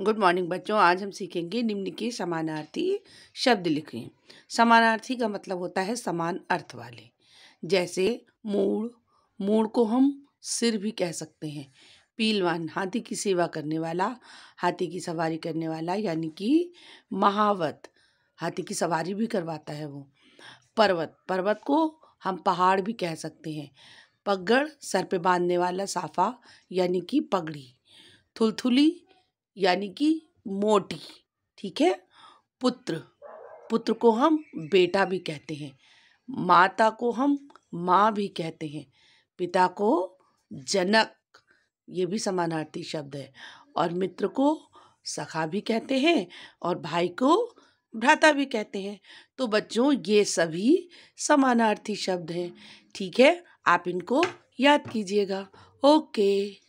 good morning बच्चों आज हम सीखेंगे निम्न के समानार्थी शब्द लिखें समानार्थी का मतलब होता है समान अर्थ वाले जैसे मूड़ मूड़ को हम सिर भी कह सकते हैं पीलवान हाथी की सेवा करने वाला हाथी की सवारी करने वाला यानी कि महावत हाथी की सवारी भी करवाता है वो पर्वत पर्वत को हम पहाड़ भी कह सकते हैं पगड़ सर पे बांधने वाला साफा यानी कि पगड़ी थुलथुली यानी कि मोटी ठीक है पुत्र पुत्र को हम बेटा भी कहते हैं माता को हम माँ भी कहते हैं पिता को जनक ये भी समानार्थी शब्द है और मित्र को सखा भी कहते हैं और भाई को भ्राता भी कहते हैं तो बच्चों ये सभी समानार्थी शब्द हैं ठीक है आप इनको याद कीजिएगा ओके